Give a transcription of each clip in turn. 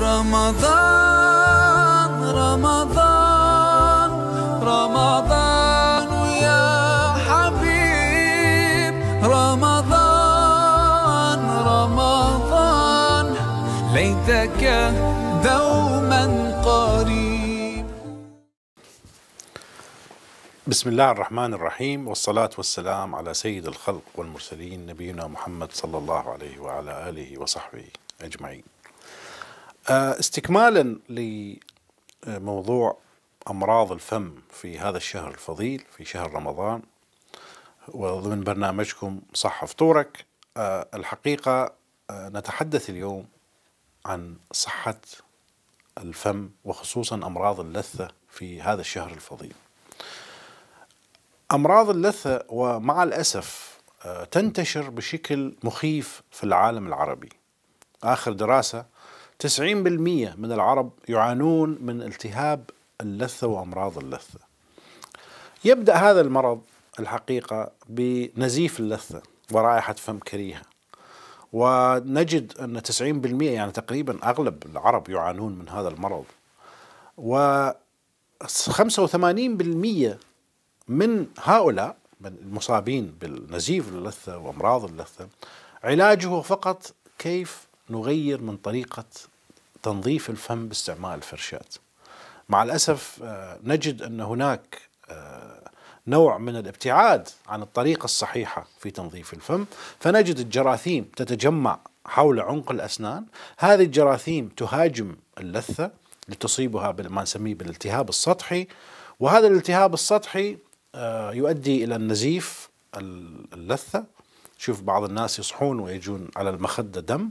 رمضان رمضان رمضان يا حبيب رمضان رمضان ليتك دوما قريب بسم الله الرحمن الرحيم والصلاة والسلام على سيد الخلق والمرسلين نبينا محمد صلى الله عليه وعلى آله وصحبه أجمعين آه، استكمالا لموضوع امراض الفم في هذا الشهر الفضيل في شهر رمضان وضمن برنامجكم صح فطورك آه، الحقيقه آه، نتحدث اليوم عن صحه الفم وخصوصا امراض اللثه في هذا الشهر الفضيل. امراض اللثه ومع الاسف تنتشر بشكل مخيف في العالم العربي. اخر دراسه 90% من العرب يعانون من التهاب اللثة وأمراض اللثة يبدأ هذا المرض الحقيقة بنزيف اللثة ورائحة فم كريهة ونجد أن 90% يعني تقريبا أغلب العرب يعانون من هذا المرض و 85% من هؤلاء من المصابين بالنزيف اللثة وأمراض اللثة علاجه فقط كيف نغير من طريقة تنظيف الفم باستعمال الفرشات مع الأسف آه، نجد أن هناك آه، نوع من الابتعاد عن الطريقة الصحيحة في تنظيف الفم فنجد الجراثيم تتجمع حول عنق الأسنان هذه الجراثيم تهاجم اللثة لتصيبها ما نسميه بالالتهاب السطحي وهذا الالتهاب السطحي آه، يؤدي إلى النزيف اللثة شوف بعض الناس يصحون ويجون على المخدة دم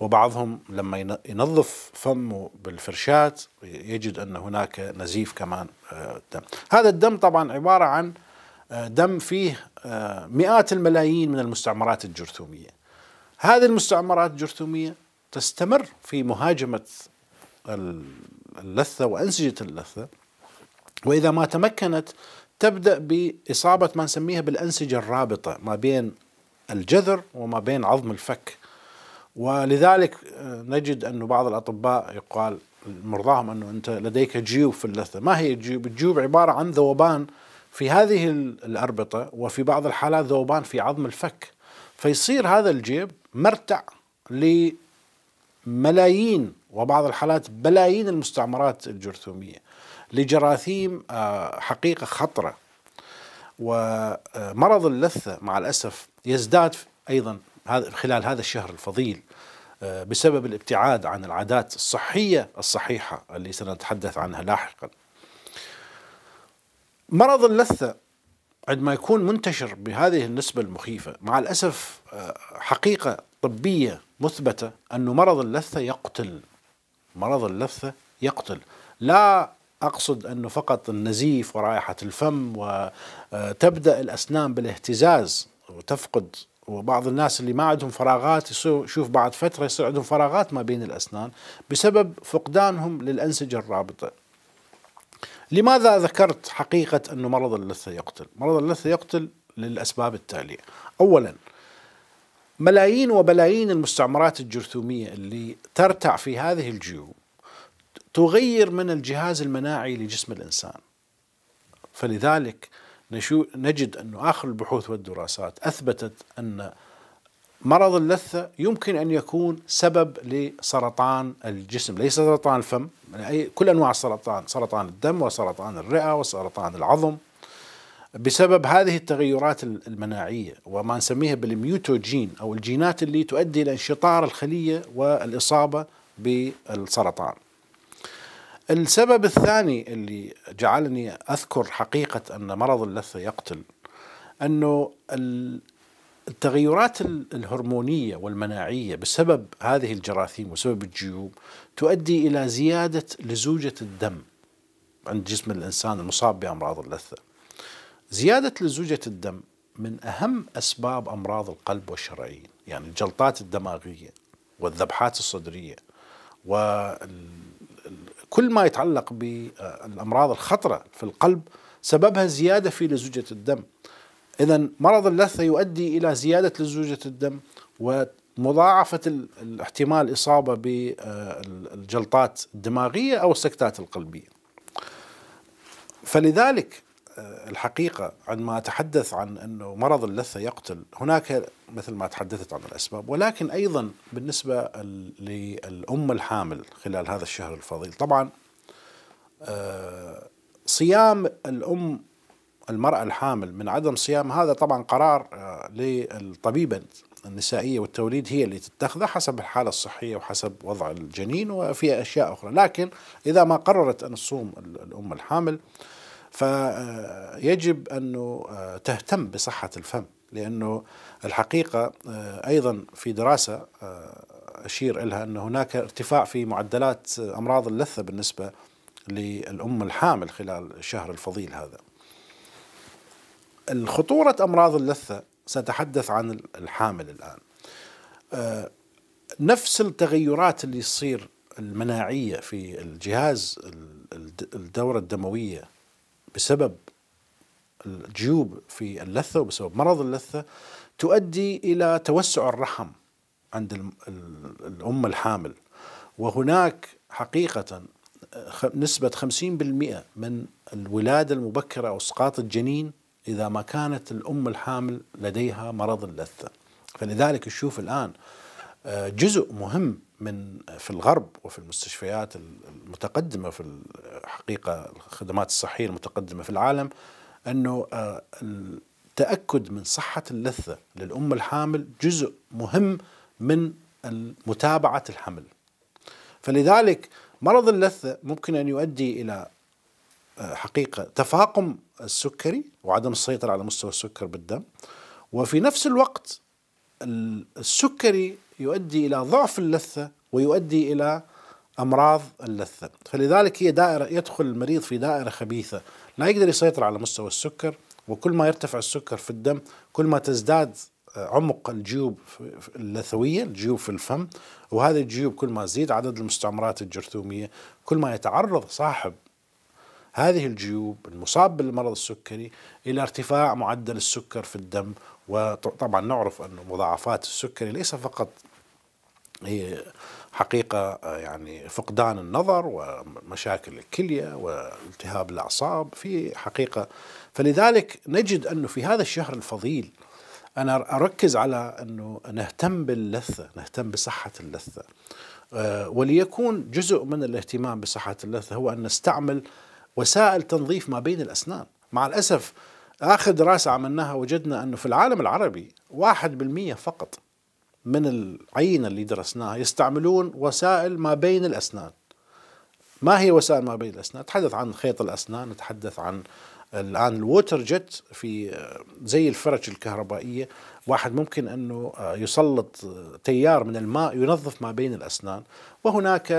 وبعضهم لما ينظف فمه بالفرشاة يجد أن هناك نزيف كمان آه، دم هذا الدم طبعا عبارة عن آه، دم فيه آه، مئات الملايين من المستعمرات الجرثومية هذه المستعمرات الجرثومية تستمر في مهاجمة اللثة وأنسجة اللثة وإذا ما تمكنت تبدأ بإصابة ما نسميها بالأنسجة الرابطة ما بين الجذر وما بين عظم الفك ولذلك آه، نجد أن بعض الأطباء يقال مرضاهم أنه أنت لديك جيوب في اللثة ما هي الجيوب؟ الجيوب عبارة عن ذوبان في هذه الأربطة وفي بعض الحالات ذوبان في عظم الفك فيصير هذا الجيب مرتع لملايين وبعض الحالات بلايين المستعمرات الجرثومية لجراثيم آه، حقيقة خطرة ومرض اللثة مع الأسف يزداد أيضا هذا خلال هذا الشهر الفضيل آه، بسبب الابتعاد عن العادات الصحية الصحيحة اللي سنتحدث عنها لاحقا مرض اللثة عندما يكون منتشر بهذه النسبة المخيفة مع الأسف آه، حقيقة طبية مثبتة أنه مرض اللثة يقتل مرض اللثة يقتل لا أقصد أنه فقط النزيف ورائحة الفم وتبدأ آه، الأسنان بالاهتزاز وتفقد وبعض الناس اللي ما عندهم فراغات يشوف بعد فترة يصير عندهم فراغات ما بين الأسنان بسبب فقدانهم للأنسجة الرابطة لماذا ذكرت حقيقة أنه مرض اللثة يقتل مرض اللثة يقتل للأسباب التالية أولا ملايين وبلايين المستعمرات الجرثومية اللي ترتع في هذه الجيوب تغير من الجهاز المناعي لجسم الإنسان فلذلك نجد أن آخر البحوث والدراسات أثبتت أن مرض اللثة يمكن أن يكون سبب لسرطان الجسم ليس سرطان الفم يعني أي كل أنواع السرطان سرطان الدم وسرطان الرئة وسرطان العظم بسبب هذه التغيرات المناعية وما نسميها بالميوتوجين أو الجينات اللي تؤدي إلى انشطار الخلية والإصابة بالسرطان السبب الثاني اللي جعلني اذكر حقيقه ان مرض اللثه يقتل انه التغيرات الهرمونيه والمناعيه بسبب هذه الجراثيم وسبب الجيوب تؤدي الى زياده لزوجه الدم عند جسم الانسان المصاب بامراض اللثه. زياده لزوجه الدم من اهم اسباب امراض القلب والشرايين، يعني الجلطات الدماغيه والذبحات الصدريه وال كل ما يتعلق بالامراض الخطره في القلب سببها زياده في لزوجه الدم. اذا مرض اللثه يؤدي الى زياده لزوجه الدم ومضاعفه احتمال الاصابه بالجلطات الدماغيه او السكتات القلبيه. فلذلك الحقيقة عندما أتحدث عن أنه مرض اللثة يقتل هناك مثل ما تحدثت عن الأسباب ولكن أيضا بالنسبة للأم الحامل خلال هذا الشهر الفضيل طبعا آه، صيام الأم المرأة الحامل من عدم صيام هذا طبعا قرار آه، للطبيبة النسائية والتوليد هي اللي تتخذه حسب الحالة الصحية وحسب وضع الجنين وفي أشياء أخرى لكن إذا ما قررت أن تصوم الأم الحامل فيجب أنه آه، تهتم بصحة الفم لأنه الحقيقة آه، أيضا في دراسة آه، أشير إلها أن هناك ارتفاع في معدلات أمراض اللثة بالنسبة للأم الحامل خلال الشهر الفضيل هذا الخطورة أمراض اللثة سأتحدث عن الحامل الآن نفس التغيرات اللي تصير المناعية في الجهاز الدورة الدموية بسبب الجيوب في اللثة وبسبب مرض اللثة تؤدي إلى توسع الرحم عند الأم الحامل وهناك حقيقة نسبة 50% من الولادة المبكرة أو اسقاط الجنين إذا ما كانت الأم الحامل لديها مرض اللثة فلذلك نشوف الآن جزء مهم من في الغرب وفي المستشفيات المتقدمة في الحقيقة الخدمات الصحية المتقدمة في العالم أنه آه، التأكد من صحة اللثة للأم الحامل جزء مهم من متابعة الحمل فلذلك مرض اللثة ممكن أن يؤدي إلى آه، حقيقة تفاقم السكري وعدم السيطرة على مستوى السكر بالدم وفي نفس الوقت السكري يؤدي إلى ضعف اللثة ويؤدي إلى أمراض اللثة فلذلك هي دائرة يدخل المريض في دائرة خبيثة لا يقدر يسيطر على مستوى السكر وكل ما يرتفع السكر في الدم كل ما تزداد آه، عمق الجيوب اللثويه، الجيوب في الفم، وهذه الجيوب كل ما زيد عدد المستعمرات الجرثوميه، كل ما يتعرض صاحب هذه الجيوب المصاب بالمرض السكري إلى ارتفاع معدل السكر في الدم وطبعا نعرف أن مضاعفات السكري ليس فقط هي حقيقة يعني فقدان النظر ومشاكل الكلية والتهاب الأعصاب في حقيقة فلذلك نجد أنه في هذا الشهر الفضيل أنا أركز على أنه نهتم باللثة نهتم بصحة اللثة آه، وليكون جزء من الاهتمام بصحة اللثة هو أن نستعمل وسائل تنظيف ما بين الأسنان مع الأسف آخر دراسة عملناها وجدنا أنه في العالم العربي واحد بالمية فقط من العينة اللي درسناها يستعملون وسائل ما بين الأسنان ما هي وسائل ما بين الأسنان؟ نتحدث عن خيط الأسنان نتحدث عن الان الووتر جت في آه، زي الفرج الكهربائيه واحد ممكن انه آه، يسلط آه، تيار من الماء ينظف ما بين الاسنان وهناك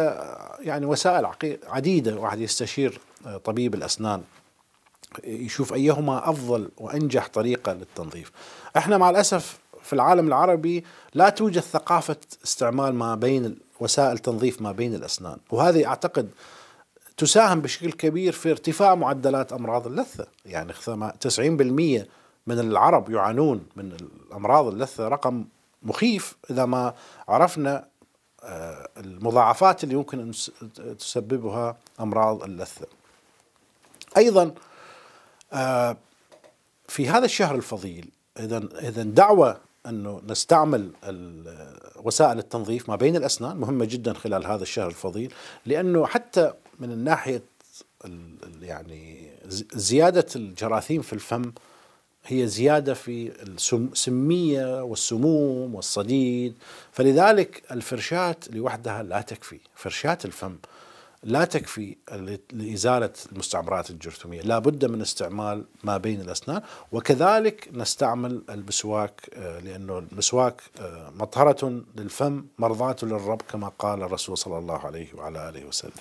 يعني وسائل عديده واحد يستشير طبيب الاسنان يشوف ايهما افضل وانجح طريقه للتنظيف احنا مع الاسف في العالم العربي لا توجد ثقافه استعمال ما بين وسائل تنظيف ما بين الاسنان وهذه اعتقد تساهم بشكل كبير في ارتفاع معدلات امراض اللثه، يعني 90% من العرب يعانون من امراض اللثه رقم مخيف اذا ما عرفنا آه، المضاعفات اللي ممكن ان تسببها امراض اللثه. ايضا آه، في هذا الشهر الفضيل اذا اذا دعوه انه نستعمل وسائل التنظيف ما بين الاسنان مهمه جدا خلال هذا الشهر الفضيل لانه حتى من الناحيه يعني زياده الجراثيم في الفم هي زياده في السميه والسموم والصديد فلذلك الفرشات لوحدها لا تكفي فرشات الفم لا تكفي لازاله المستعمرات الجرثوميه لا بد من استعمال ما بين الاسنان وكذلك نستعمل المسواك آه، لانه المسواك آه، مطهره للفم مرضاه للرب كما قال الرسول صلى الله عليه وعلى اله وسلم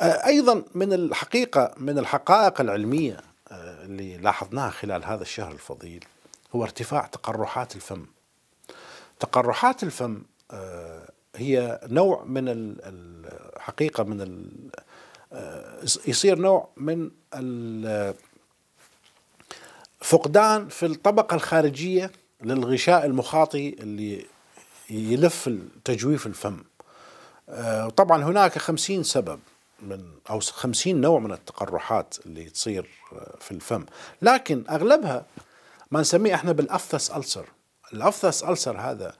آه، ايضا من الحقيقه من الحقائق العلميه آه، اللي لاحظناها خلال هذا الشهر الفضيل هو ارتفاع تقرحات الفم. تقرحات الفم آه، هي نوع من الحقيقه من يصير نوع من فقدان في الطبقه الخارجيه للغشاء المخاطي اللي يلف تجويف الفم. طبعا هناك خمسين سبب من أو 50 نوع من التقرحات اللي تصير آه، في الفم لكن أغلبها ما نسميه احنا بالأفثس ألسر الأفثس ألسر هذا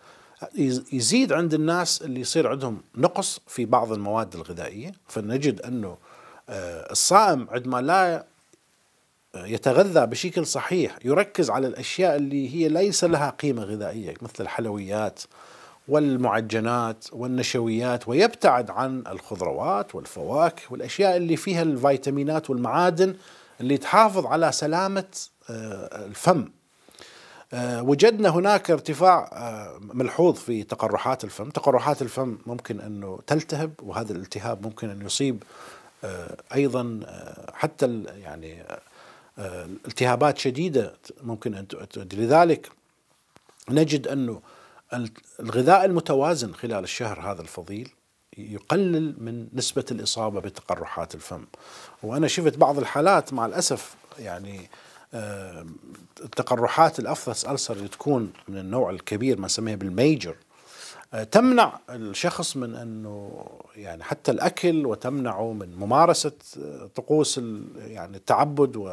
يزيد عند الناس اللي يصير عندهم نقص في بعض المواد الغذائية فنجد أنه آه، الصائم عندما لا آه، يتغذى بشكل صحيح يركز على الأشياء اللي هي ليس لها قيمة غذائية مثل الحلويات والمعجنات والنشويات ويبتعد عن الخضروات والفواكه والاشياء اللي فيها الفيتامينات والمعادن اللي تحافظ على سلامه آه، الفم آه، وجدنا هناك ارتفاع آه، ملحوظ في تقرحات الفم تقرحات الفم ممكن أنه تلتهب وهذا الالتهاب ممكن أن يصيب أيضا حتى يعني التهابات شديدة ممكن أن تؤدي لذلك نجد أنه الغذاء المتوازن خلال الشهر هذا الفضيل يقلل من نسبة الإصابة بتقرحات الفم وأنا شفت بعض الحالات مع الأسف يعني آه، التقرحات الأفضس ألسر اللي تكون من النوع الكبير ما نسميه بالميجر آه، تمنع الشخص من انه يعني حتى الاكل وتمنعه من ممارسه آه، طقوس يعني التعبد و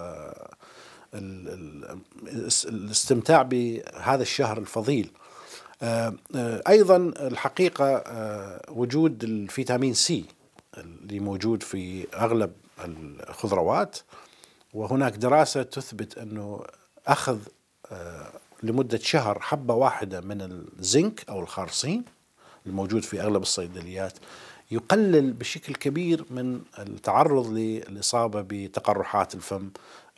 الاستمتاع بهذا الشهر الفضيل آه، ايضا الحقيقه آه، وجود الفيتامين سي اللي موجود في اغلب الخضروات وهناك دراسه تثبت انه اخذ آه، لمده شهر حبه واحده من الزنك او الخارصين الموجود في اغلب الصيدليات يقلل بشكل كبير من التعرض للاصابه بتقرحات الفم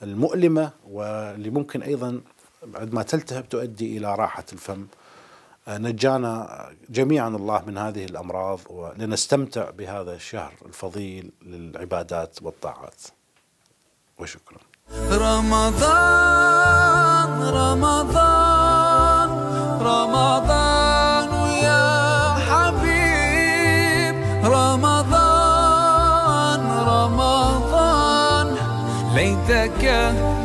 المؤلمه واللي ممكن ايضا بعد ما تلتهب تؤدي الى راحه الفم نجانا جميعا الله من هذه الامراض ولنستمتع بهذا الشهر الفضيل للعبادات والطاعات وشكرا رمضان رمضان رمضان يا حبيب رمضان رمضان ليتك